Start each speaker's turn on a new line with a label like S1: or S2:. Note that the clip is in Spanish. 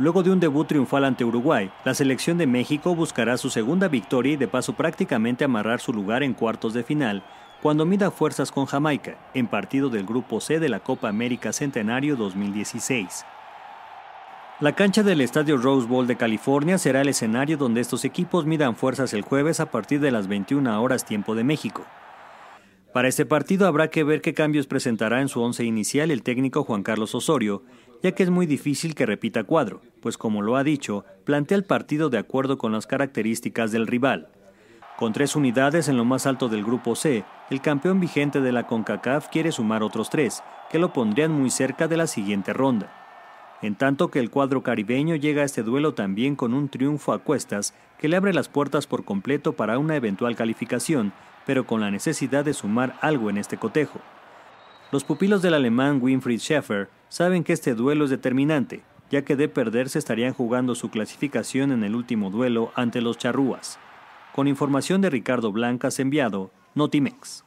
S1: Luego de un debut triunfal ante Uruguay, la selección de México buscará su segunda victoria y de paso prácticamente amarrar su lugar en cuartos de final cuando mida fuerzas con Jamaica en partido del Grupo C de la Copa América Centenario 2016. La cancha del Estadio Rose Bowl de California será el escenario donde estos equipos midan fuerzas el jueves a partir de las 21 horas tiempo de México. Para este partido habrá que ver qué cambios presentará en su once inicial el técnico Juan Carlos Osorio, ya que es muy difícil que repita cuadro, pues como lo ha dicho, plantea el partido de acuerdo con las características del rival. Con tres unidades en lo más alto del grupo C, el campeón vigente de la CONCACAF quiere sumar otros tres, que lo pondrían muy cerca de la siguiente ronda. En tanto que el cuadro caribeño llega a este duelo también con un triunfo a cuestas que le abre las puertas por completo para una eventual calificación pero con la necesidad de sumar algo en este cotejo. Los pupilos del alemán Winfried Schäfer saben que este duelo es determinante, ya que de perderse estarían jugando su clasificación en el último duelo ante los charrúas. Con información de Ricardo Blancas enviado, Notimex.